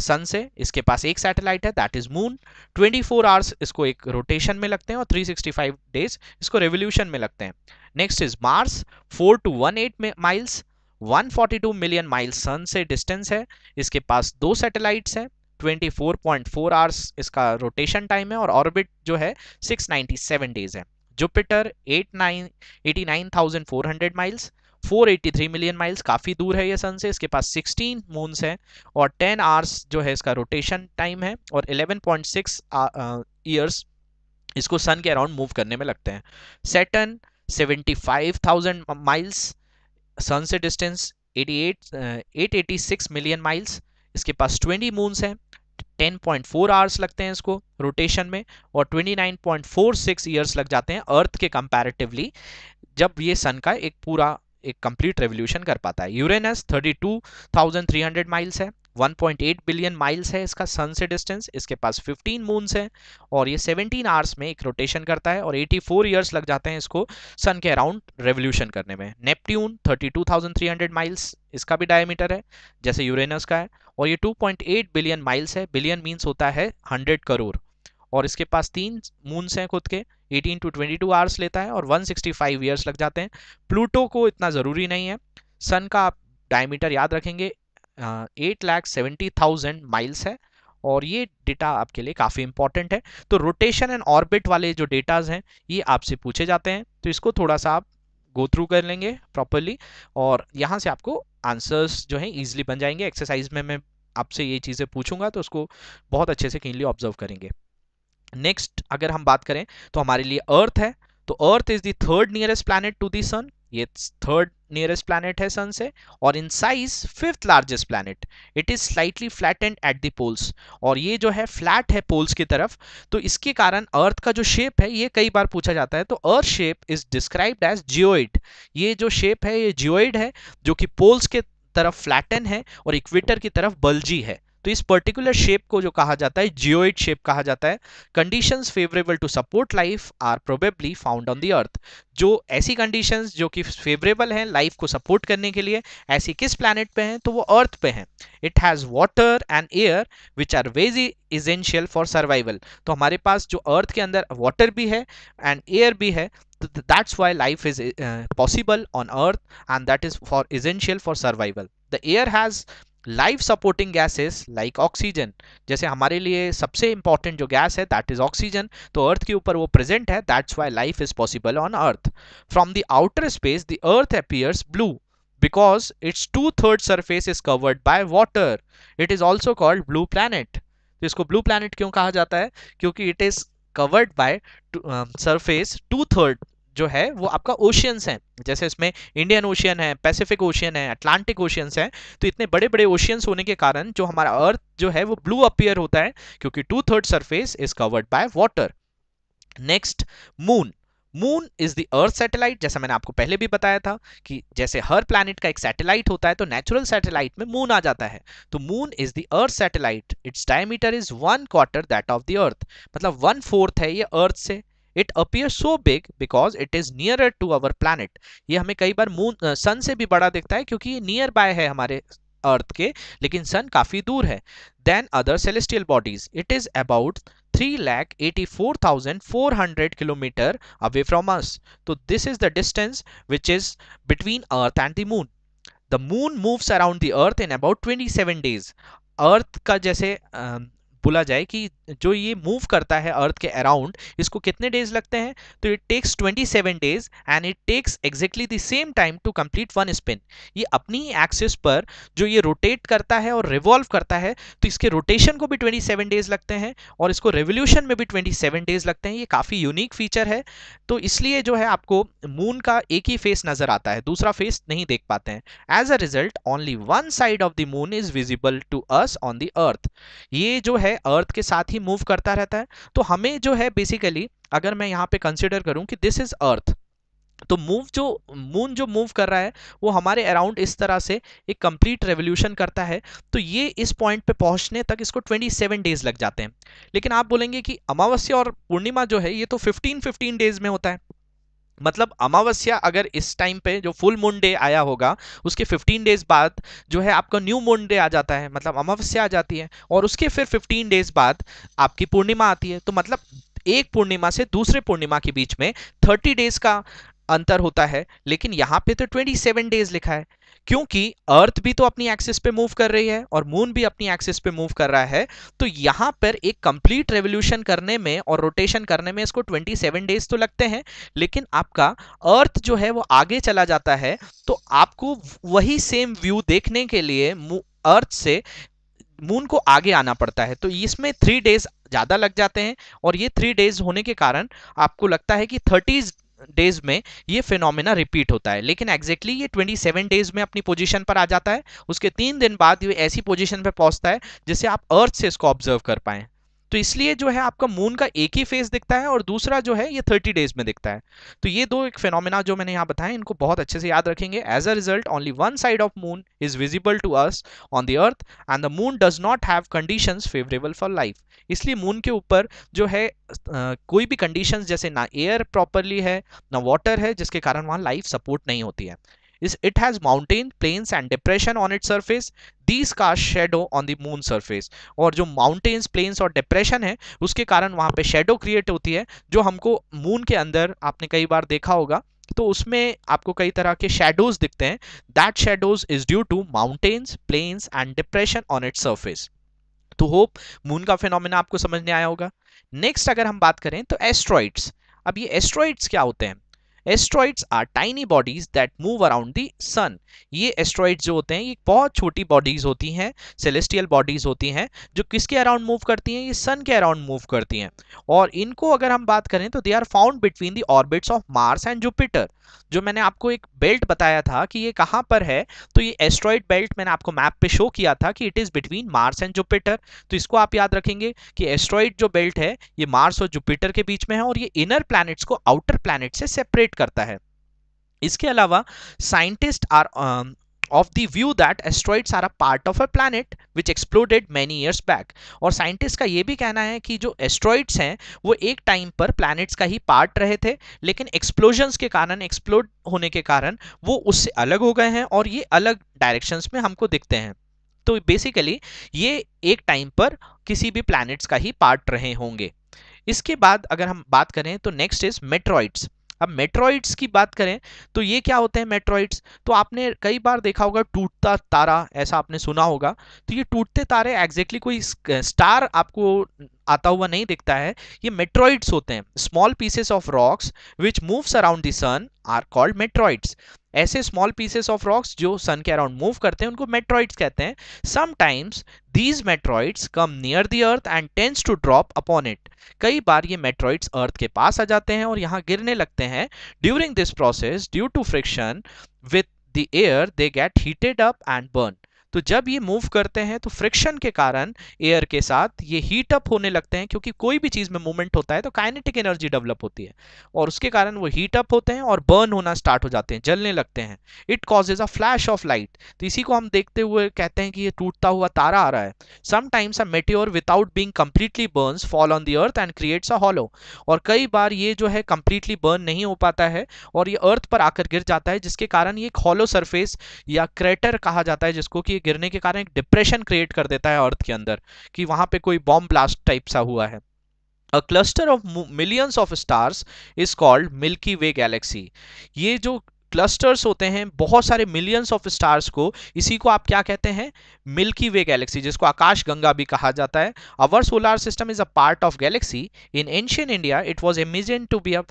सन से इसके पास एक सैटेलाइट है that is moon 24 four hours इसको एक रोटेशन में लगते हैं और 365 डेज इसको रेवोल्यूशन में लगते हैं next is Mars 4 two 18 eight miles 142 million mile sun से डिस्टेंस है इसके पास दो सैटेलाइट्स हैं 24.4 आवर्स इसका रोटेशन टाइम है और ऑर्बिट जो है 697 डेज है जुपिटर 89,400 माइल्स 483 मिलियन माइल्स काफ़ी दूर है ये सन से इसके पास 16 मून्स हैं और 10 आवर्स जो है इसका रोटेशन टाइम है और 11.6 पॉइंट ईयर्स इसको सन के अराउंड मूव करने में लगते हैं सेटन 75,000 माइल्स सन से डिस्टेंस 88 886 मिलियन माइल्स इसके पास 20 मून्स हैं 10.4 आवर्स लगते हैं इसको रोटेशन में और 29.46 इयर्स लग जाते हैं अर्थ के कंपैरेटिवली जब ये सन का एक पूरा एक कंप्लीट रेवोल्यूशन कर पाता है यूरेनस 32,300 माइल्स है 1.8 बिलियन माइल्स है इसका सन से डिस्टेंस इसके पास 15 मून्स हैं और ये 17 आवर्स में एक रोटेशन करता है और 84 इयर्स लग जाते हैं इसको सन के अराउंड रेवोल्यूशन करने में नेपट्ट्यून 32,300 माइल्स इसका भी डायमीटर है जैसे यूरेनस का है और ये 2.8 बिलियन माइल्स है बिलियन मीन्स होता है हंड्रेड करोड़ और इसके पास तीन मून्स हैं खुद के 18 टू 22 आवर्स लेता है और 165 सिक्सटी लग जाते हैं प्लूटो को इतना ज़रूरी नहीं है सन का आप डायमीटर याद रखेंगे eight lakh seventy thousand miles है और ये डेटा आपके लिए काफ़ी इंपॉर्टेंट है तो रोटेशन एंड ऑर्बिट वाले जो डेटाज हैं ये आपसे पूछे जाते हैं तो इसको थोड़ा सा आप गो थ्रू कर लेंगे प्रॉपरली और यहाँ से आपको आंसर्स जो हैं ईजिली बन जाएंगे एक्सरसाइज में मैं आपसे ये चीज़ें पूछूंगा तो उसको बहुत अच्छे से क्लीनली ऑब्जर्व करेंगे नेक्स्ट अगर हम बात करें तो हमारे लिए अर्थ है तो Earth is the third nearest planet to the sun ये थर्ड नियरेस्ट प्लैनेट है सन से और in size fifth largest planet it is slightly and at the poles और ये जो है फ्लैट है पोल्स की तरफ तो इसके कारण अर्थ का जो शेप है ये कई बार पूछा जाता है तो Earth shape is described as geoid ये जो शेप है ये जियोइड है जो कि पोल्स के तरफ फ्लैटन है और इक्वेटर की तरफ बल्जी है तो इस पर्टिकुलर शेप को जो कहा जाता है जियोइड शेप कहा जाता है conditions favourable to support life are probably found on the Earth जो ऐसी कंडीशंस जो कि फेवरेबल हैं लाइफ को सपोर्ट करने के लिए ऐसी किस प्लानट पे हैं तो वो अर्थ पे हैं it has water and air which are very essential for survival तो हमारे पास जो अर्थ के अंदर वाटर भी है एंड एयर भी है तो that's why life is possible on Earth and that is for essential for survival the the air has life supporting gases like oxygen जैसे हमारे लिए सबसे इंपॉर्टेंट जो गैस है दैट इज ऑक्सीजन तो अर्थ के ऊपर वो प्रेजेंट है that's why life is possible on Earth from the outer space the Earth appears blue because it's two third surface is covered by water it is also called blue planet. तो इसको blue planet क्यों कहा जाता है क्योंकि it is covered by surface two third जो है वो आपका ओशियंस हैं जैसे इसमें इंडियन ओशियन है पैसिफिक ओशियन है अटलांटिक ओशियंस हैं तो इतने बड़े बड़े ओशियंस होने के कारण जो हमारा अर्थ जो है वो ब्लू अपियर होता है क्योंकि two third surface is covered by water next moon moon is the Earth satellite जैसा मैंने आपको पहले भी बताया था कि जैसे हर प्लैनेट का एक सैटेलाइट होता है तो नेचुरल सैटेलाइट में मून आ जाता है तो moon is the Earth satellite its diameter is one quarter that of the Earth मतलब वन फोर्थ है ये अर्थ से it appear so big because it is nearer to our planet ये हमें कई बार मून सन से भी बड़ा दिखता है क्योंकि ये नियर बाय है हमारे अर्थ के लेकिन सन काफी दूर है then other celestial bodies it is about three lakh eighty four thousand four hundred kilometre away from us तो this is the distance which is between Earth and the moon the moon moves around the earth in about twenty seven days Earth का जैसे बोला जाए कि जो ये move करता है अर्थ के अराउंड इसको कितने डेज लगते हैं तो it takes 27 days and it takes exactly the same time to complete one spin ये अपनी ही एक्सिस पर जो ये रोटेट करता है और रिवॉल्व करता है तो इसके रोटेशन को भी 27 डेज लगते हैं और इसको रेवोल्यूशन में भी 27 डेज लगते हैं ये काफ़ी यूनिक फीचर है तो इसलिए जो है आपको मून का एक ही फेस नज़र आता है दूसरा फेस नहीं देख पाते हैं as a result only one side of the moon is visible to us on the Earth ये जो है है अर्थ के साथ ही मूव करता रहता है तो हमें जो है बेसिकली अगर मैं यहाँ पे कंसिडर करूँ कि दिस इज अर्थ तो मूव जो मून जो मूव कर रहा है वो हमारे अराउंड इस तरह से एक कंप्लीट रेवोल्यूशन करता है तो ये इस पॉइंट पे पहुंचने तक इसको 27 डेज लग जाते हैं लेकिन आप बोलेंगे कि अमावस्या और पूर्णिमा जो है ये तो 15 15 डेज में होता है मतलब अमावस्या अगर इस टाइम पे जो फुल मून डे आया होगा उसके 15 डेज बाद जो है आपका न्यू मून डे आ जाता है मतलब अमावस्या आ जाती है और उसके फिर 15 डेज बाद आपकी पूर्णिमा आती है तो मतलब एक पूर्णिमा से दूसरे पूर्णिमा के बीच में 30 डेज का अंतर होता है लेकिन यहाँ पे तो 27 डेज लिखा है क्योंकि अर्थ भी तो अपनी एक्सिस पे मूव कर रही है और मून भी अपनी एक्सिस पे मूव कर रहा है तो यहां पर एक कंप्लीट रेवोल्यूशन करने में और रोटेशन करने में इसको 27 डेज तो लगते हैं लेकिन आपका अर्थ जो है वो आगे चला जाता है तो आपको वही सेम व्यू देखने के लिए अर्थ से मून को आगे आना पड़ता है तो इसमें थ्री डेज ज़्यादा लग जाते हैं और ये थ्री डेज होने के कारण आपको लगता है कि थर्टीज डेज में ये फिनोमिना रिपीट होता है लेकिन एग्जैक्टली exactly ये 27 डेज में अपनी पोजीशन पर आ जाता है उसके तीन दिन बाद ये ऐसी पोजीशन पर पहुंचता है जिसे आप अर्थ से इसको ऑब्जर्व कर पाएं तो इसलिए जो है आपका मून का एक ही फेज दिखता है और दूसरा जो है ये थर्टी डेज में दिखता है तो ये दो एक फेनोमिना जो मैंने यहाँ बताया इनको बहुत अच्छे से याद रखेंगे as a result only one side of moon is visible to us on the Earth and the moon does not have condition favourable for life इसलिए मून के ऊपर जो है कोई भी कंडीशन जैसे ना एयर प्रॉपरली है ना वाटर है जिसके कारण वहाँ लाइफ सपोर्ट नहीं होती है is it has mountain plains and depression on its surface these cast shadow on the moon surface और जो mountains plains और depression है उसके कारण वहाँ पे shadow create होती है जो हमको moon के अंदर आपने कई बार देखा होगा तो उसमें आपको कई तरह के शेडोज दिखते हैं that shadows is due to mountains plains and depression on its surface तो होप मून का फिनोमिना आपको समझ में आया होगा नेक्स्ट अगर हम बात करें तो एस्ट्रॉइड्स अब ये एस्ट्रॉइड्स क्या होते हैं asteroids are tiny bodies that move around the sun ये एस्ट्रॉइड्स जो होते हैं ये बहुत छोटी बॉडीज होती हैं सेलेस्टियल बॉडीज होती हैं जो किसके अराउंड मूव करती हैं ये सन के अराउंड मूव करती हैं और इनको अगर हम बात करें तो they are found between the orbits of Mars and Jupiter जो मैंने आपको एक बेल्ट बताया था कि ये कहाँ पर है तो ये एस्ट्रॉइड बेल्ट मैंने आपको मैप पे शो किया था कि it is between Mars and Jupiter तो इसको आप याद रखेंगे कि एस्ट्रॉइड जो बेल्ट है ये मार्स और जुपिटर के बीच में है और ये इनर प्लैनेट्स को आउटर प्लैनेट से सेपरेट डिस्क्रिमिनेट करता है इसके अलावा scientist are of the view that asteroids are a part of a planet which exploded many years back और साइंटिस्ट का ये भी कहना है कि जो एस्ट्रॉइड्स हैं वो एक टाइम पर प्लैनेट्स का ही पार्ट रहे थे लेकिन एक्सप्लोजन्स के कारण एक्सप्लोड होने के कारण वो उससे अलग हो गए हैं और ये अलग डायरेक्शंस में हमको दिखते हैं तो बेसिकली ये एक टाइम पर किसी भी प्लैनेट्स का ही पार्ट रहे होंगे इसके बाद अगर हम बात करें तो नेक्स्ट इज मेट्रॉइड्स अब मेट्रॉइड्स की बात करें तो ये क्या होते हैं मेट्रॉइड्स तो आपने कई बार देखा होगा टूटता तारा ऐसा आपने सुना होगा तो ये टूटते तारे एग्जैक्टली कोई स्टार आपको आता हुआ नहीं दिखता है ये मेट्रॉइड्स होते हैं small pieces of rocks which moves around the sun are called meteoroids ऐसे स्मॉल पीसेस ऑफ रॉक्स जो सन के अराउंड मूव करते हैं उनको मेट्रॉइड्स कहते हैं sometimes these meteoroids come near the Earth and tends to drop upon it कई बार ये मेट्रॉइड्स अर्थ के पास आ जाते हैं और यहाँ गिरने लगते हैं during this process due to friction with the air they get heated up and burn तो जब ये मूव करते हैं तो फ्रिक्शन के कारण एयर के साथ ये हीट अप होने लगते हैं क्योंकि कोई भी चीज़ में मूवमेंट होता है तो काइनेटिक एनर्जी डेवलप होती है और उसके कारण वो हीट अप होते हैं और बर्न होना स्टार्ट हो जाते हैं जलने लगते हैं it causes a flash of light तो इसी को हम देखते हुए कहते हैं कि ये टूटता हुआ तारा आ रहा है sometimes a meteor without being completely burn fall on the Earth and creates a hollow और कई बार ये जो है कम्प्लीटली बर्न नहीं हो पाता है और ये अर्थ पर आकर गिर जाता है जिसके कारण ये एक हॉलो सरफेस या क्रेटर कहा जाता है जिसको कि गिरने के कारण एक डिप्रेशन क्रिएट कर देता है अर्थ के अंदर कि वहां पे कोई बॉम्ब ब्लास्ट टाइप सा हुआ है a cluster of millions of stars is called Milky Way galaxy ये जो क्लस्टर्स होते हैं बहुत सारे मिलियंस ऑफ स्टार्स को इसी को आप क्या कहते हैं मिल्की वे गैलेक्सी जिसको आकाश गंगा भी कहा जाता है our solar system is a part of galaxy in ancient India it was imagined to be a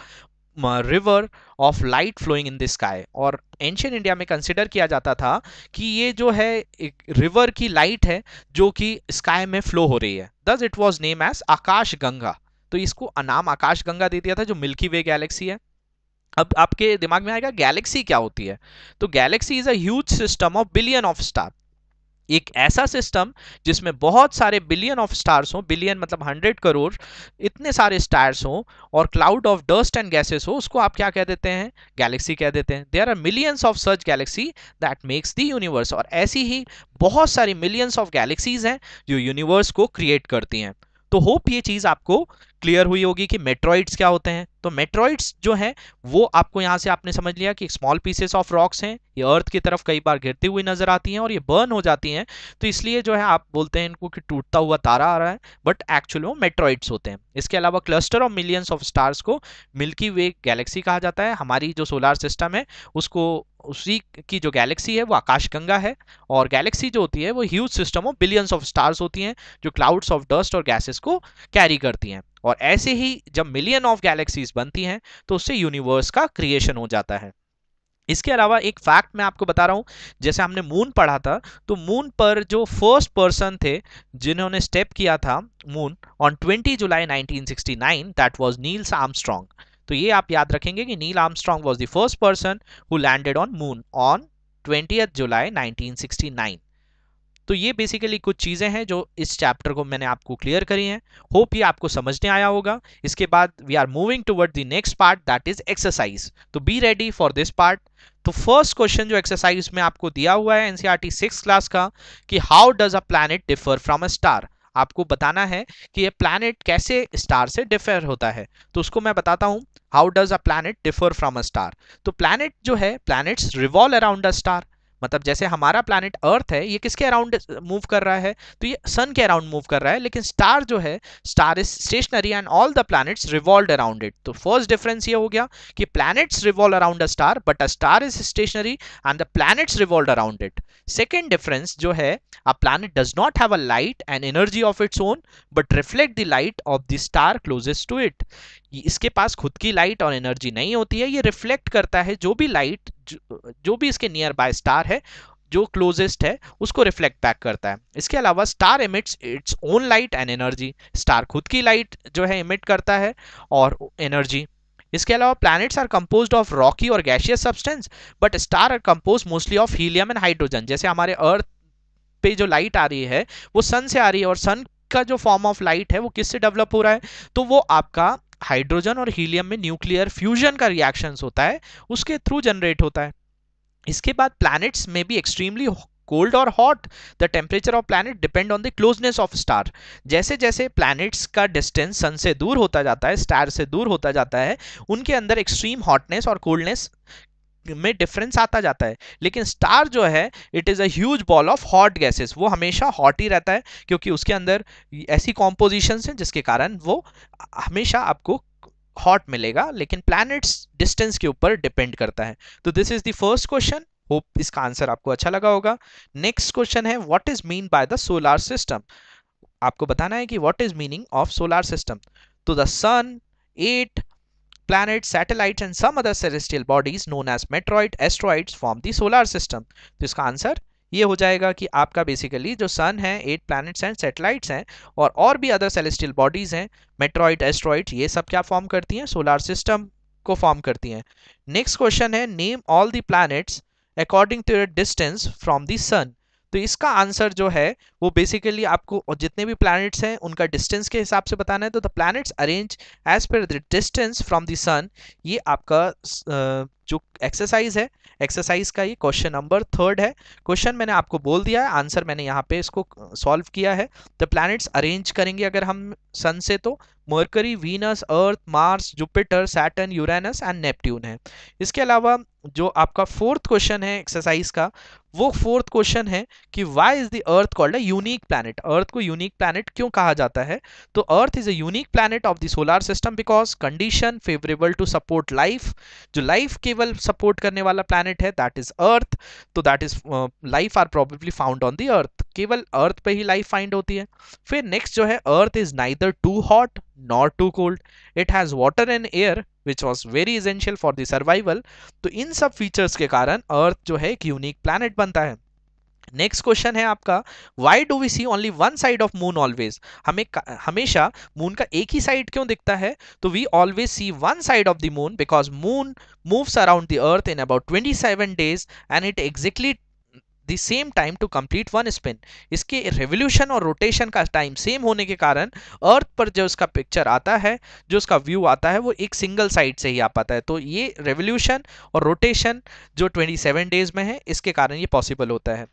river of light flowing in the sky और एंशियन इंडिया में कंसिडर किया जाता था कि ये जो है एक रिवर की लाइट है जो कि स्काई में फ्लो हो रही है thus it was name as Akash Ganga तो इसको नाम आकाश गंगा दे दिया था जो मिल्की वे गैलेक्सी है अब आपके दिमाग में आएगा गैलेक्सी क्या होती है तो galaxy is a huge system of billion of star एक ऐसा सिस्टम जिसमें बहुत सारे बिलियन ऑफ स्टार्स हो बिलियन मतलब हंड्रेड करोड़ इतने सारे स्टार्स हो और cloud of dust and gases हो उसको आप क्या कह देते हैं गैलेक्सी कह देते हैं there are millions of such galaxy that makes the universe और ऐसी ही बहुत सारी मिलियंस ऑफ गैलेक्सीज हैं जो यूनिवर्स को क्रिएट करती हैं तो होप ये चीज़ आपको क्लियर हुई होगी कि मेट्रॉइड्स क्या होते हैं तो मेट्रॉइड्स जो हैं वो आपको यहाँ से आपने समझ लिया कि स्मॉल पीसेस ऑफ रॉक्स हैं ये अर्थ की तरफ कई बार गिरती हुई नजर आती हैं और ये बर्न हो जाती हैं तो इसलिए जो है आप बोलते हैं इनको कि टूटता हुआ तारा आ रहा है बट एक्चुअली वो मेट्रॉइड्स होते हैं इसके अलावा cluster of millions of stars को मिल्की वे गैलेक्सी कहा जाता है हमारी जो सोलार सिस्टम है उसको उसी की जो गैलेक्सी है वो आकाशगंगा है और गैलेक्सी जो होती है वो huge system of billions of stars होती हैं जो क्लाउड्स ऑफ डस्ट और गैसेस को कैरी करती हैं और ऐसे ही जब मिलियन ऑफ गैलेक्सीज बनती हैं तो उससे यूनिवर्स का क्रिएशन हो जाता है इसके अलावा एक फैक्ट मैं आपको बता रहा हूँ जैसे हमने मून पढ़ा था तो मून पर जो फर्स्ट पर्सन थे जिन्होंने स्टेप किया था moon on 20 July 1969 that was Neils Armstrong तो ये आप याद रखेंगे कि Neil Armstrong was the first person who landed on moon on twenty July nineteen तो ये बेसिकली कुछ चीज़ें हैं जो इस चैप्टर को मैंने आपको क्लियर करी हैं होप ये आपको समझने आया होगा इसके बाद we are moving toward the next part that is exercise तो be ready for this part तो फर्स्ट क्वेश्चन जो एक्सरसाइज में आपको दिया हुआ है एनसीआरटी सिक्स क्लास का कि how does a planet differ from a star आपको बताना है कि ये प्लानट कैसे स्टार से डिफर होता है तो उसको मैं बताता हूँ how does a planet differ from a star तो प्लानट जो है planets revolve around a star मतलब जैसे हमारा प्लानट अर्थ है ये किसके अराउंड मूव कर रहा है तो ये सन के अराउंड मूव कर रहा है लेकिन स्टार जो है star is stationary and all the planets revolve around it तो फर्स्ट डिफरेंस ये हो गया कि planets revolve around a star but a star is stationary and the planets revolve around it second difference जो है a planet does not have a light and energy of its own but reflect the light of the star closest to it इसके पास खुद की light और energy नहीं होती है ये रिफ्लेक्ट करता है जो भी लाइट जो, जो भी इसके नियर बाय स्टार है जो क्लोजेस्ट है उसको रिफ्लेक्ट बैक करता है इसके अलावा star emits its own light and energy star खुद की लाइट जो है इमिट करता है और एनर्जी इसके अलावा planets are composed of rocky और gaseous substance but star are composed mostly of helium and hydrogen जैसे हमारे अर्थ पे जो लाइट आ रही है वो सन से आ रही है और सन का जो फॉर्म ऑफ लाइट है वो किससे डेवलप हो रहा है तो वो आपका हाइड्रोजन और हीलियम में न्यूक्लियर फ्यूजन का रिएक्शन होता है उसके थ्रू जनरेट होता है इसके बाद प्लैनेट्स में भी एक्सट्रीमली कोल्ड और hot the temperature of planet depend on the closeness of star जैसे जैसे प्लैनेट्स का डिस्टेंस सन से दूर होता जाता है स्टार से दूर होता जाता है उनके अंदर एक्सट्रीम हॉटनेस और कोल्डनेस में डिफरेंस आता जाता है लेकिन स्टार जो है it is a huge ball of hot gases वो हमेशा हॉट ही रहता है क्योंकि उसके अंदर ऐसी कॉम्पोजिशंस हैं जिसके कारण वो हमेशा आपको हॉट मिलेगा लेकिन प्लैनेट्स डिस्टेंस के ऊपर डिपेंड करता है तो this is the first question hope इसका आंसर आपको अच्छा लगा होगा नेक्स्ट क्वेश्चन है what is mean by the solar system आपको बताना है कि what is meaning of solar system तो the sun eight planets, satellites and some other celestial bodies known as meteoroid asteroids form the solar system. तो इसका answer ये हो जाएगा कि आपका बेसिकली जो सन है एट प्लैनेट्स एंड सैटेलाइट्स हैं और और भी अदर सेलेस्टियल बॉडीज़ हैं मेट्रॉइड एस्ट्रॉइड ये सब क्या फॉर्म करती हैं सोलार सिस्टम को फॉर्म करती हैं नेक्स्ट क्वेश्चन है name all the planets according to your distance from the sun तो इसका आंसर जो है वो बेसिकली आपको जितने भी प्लैनेट्स हैं उनका डिस्टेंस के हिसाब से बताना है तो the planets arrange as per the distance from the sun ये आपका जो एक्सरसाइज है एक्सरसाइज का ये क्वेश्चन नंबर थर्ड है क्वेश्चन मैंने आपको बोल दिया है आंसर मैंने यहाँ पे इसको सॉल्व किया है द प्लैनेट्स अरेंज करेंगे अगर हम सन से तो Mercury Venus Earth Mars Jupiter Saturn Uranus and Neptune है इसके अलावा जो आपका फोर्थ क्वेश्चन है एक्सरसाइज का वो फोर्थ क्वेश्चन है कि why is the earth called a unique planet earth को यूनिक प्लानट क्यों कहा जाता है तो earth is a unique planet of the solar system because condition favourable to support life जो लाइफ केवल सपोर्ट करने वाला प्लानट है दैट इज अर्थ तो that is life are probably found on the earth केवल अर्थ पे ही life find होती है फिर नेक्स्ट जो है earth is neither too hot nor too cold. It has water and air which was very essential for the survival. तो इन सब features के कारण अर्थ जो है एक यूनिक प्लानट बनता है नेक्स्ट क्वेश्चन है आपका why do we see only one side of moon always हमें हमेशा मून का एक ही साइड क्यों दिखता है तो we always see one side of the moon because moon moves around the earth in about 27 days and it exactly the same time to complete one spin इसके revolution और रोटेशन का time same होने के कारण अर्थ पर जो उसका picture आता है जो उसका व्यू आता है वो एक सिंगल साइड से ही आ पाता है तो ये रेवोल्यूशन और रोटेशन जो 27 डेज में है इसके कारण ये पॉसिबल होता है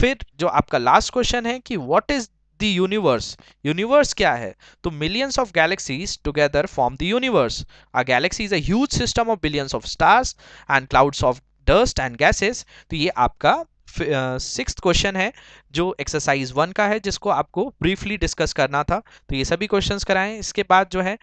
फिर जो आपका लास्ट क्वेश्चन है कि what is the universe universe क्या है तो millions of galaxies together form the universe a galaxy is a system of billions of stars and clouds of dust and gases तो ये आपका सिक्स क्वेश्चन है जो एक्सरसाइज वन का है जिसको आपको ब्रीफली डिस्कस करना था तो ये सभी क्वेश्चंस कराएं इसके बाद जो है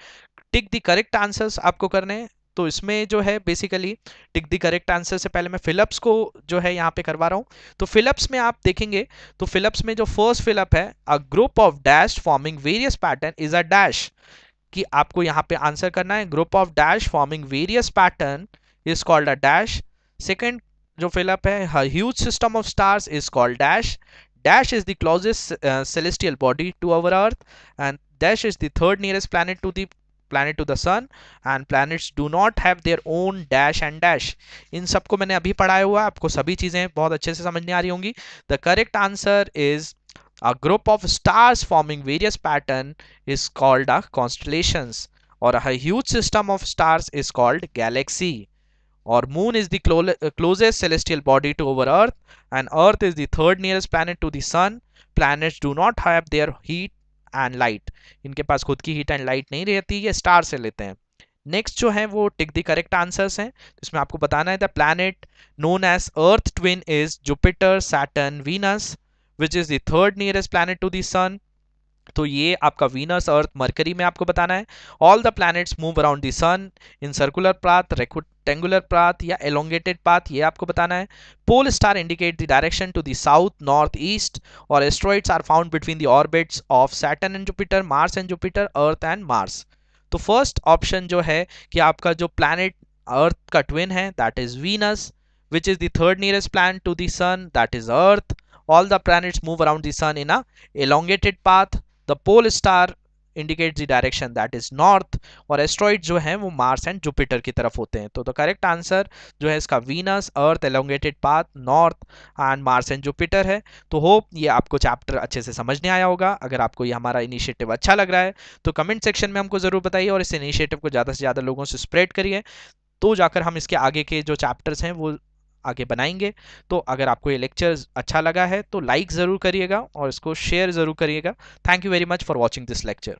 टिक द करेक्ट आंसर्स आपको करने हैं तो इसमें जो है basically tick the correct answer से पहले मैं फिलअप्स को जो है यहाँ पे करवा रहा हूँ तो फिलअप्स में आप देखेंगे तो फिलअप्स में जो फर्स्ट फिलअप है a group of dash forming various pattern is a dash कि आपको यहाँ पे आंसर करना है group of dash forming various pattern is called a dash second जो फिलअप है huge system of stars is called dash dash is the closest celestial body to our earth and dash is the third nearest nearest to the planet to the sun and planets do not have their own dash and dash इन सबको मैंने अभी पढ़ाया हुआ आपको सभी चीज़ें बहुत अच्छे से समझने आ रही होंगी the correct answer is a group of stars forming various pattern is called a constellations और a huge system of stars is called galaxy or moon is the clo uh, closest celestial body to our earth and earth is the third nearest planet to the sun planets and light इनके पास खुद की heat and light नहीं रहती है star से लेते हैं नेक्स्ट जो है वो टिक दी करेक्ट आंसर है इसमें आपको बताना है the planet known as earth twin is Jupiter Saturn Venus which is third third nearest planet to the sun तो ये आपका वीनस अर्थ मरकरी में आपको बताना है all the planets move around the sun in circular path rectangular path या elongated path ये आपको बताना है pole star indicate the direction to the south north east और asteroids are found between the orbits of Saturn and Jupiter Mars and Jupiter earth and Mars तो first option जो है कि आपका जो प्लैनेट अर्थ का ट्विन है that is Venus which is the third nearest planet to the sun that is earth all the planets move around the sun in a elongated path the pole star indicate the direction that is north और asteroid जो है वो Mars and Jupiter की तरफ होते हैं तो the correct answer जो है इसका Venus earth elongated path north and Mars and Jupiter है तो होप ये आपको चैप्टर अच्छे से समझने आया होगा अगर आपको ये हमारा इनिशिएटिव अच्छा लग रहा है तो कमेंट सेक्शन में हमको ज़रूर बताइए और इस इनिशिएटिव को ज़्यादा से ज़्यादा लोगों से स्प्रेड करिए तो जाकर हम इसके आगे के जो चैप्टर्स हैं वो आगे बनाएंगे तो अगर आपको ये लेक्चर अच्छा लगा है तो लाइक ज़रूर करिएगा और इसको शेयर ज़रूर करिएगा thank you very much for watching this lecture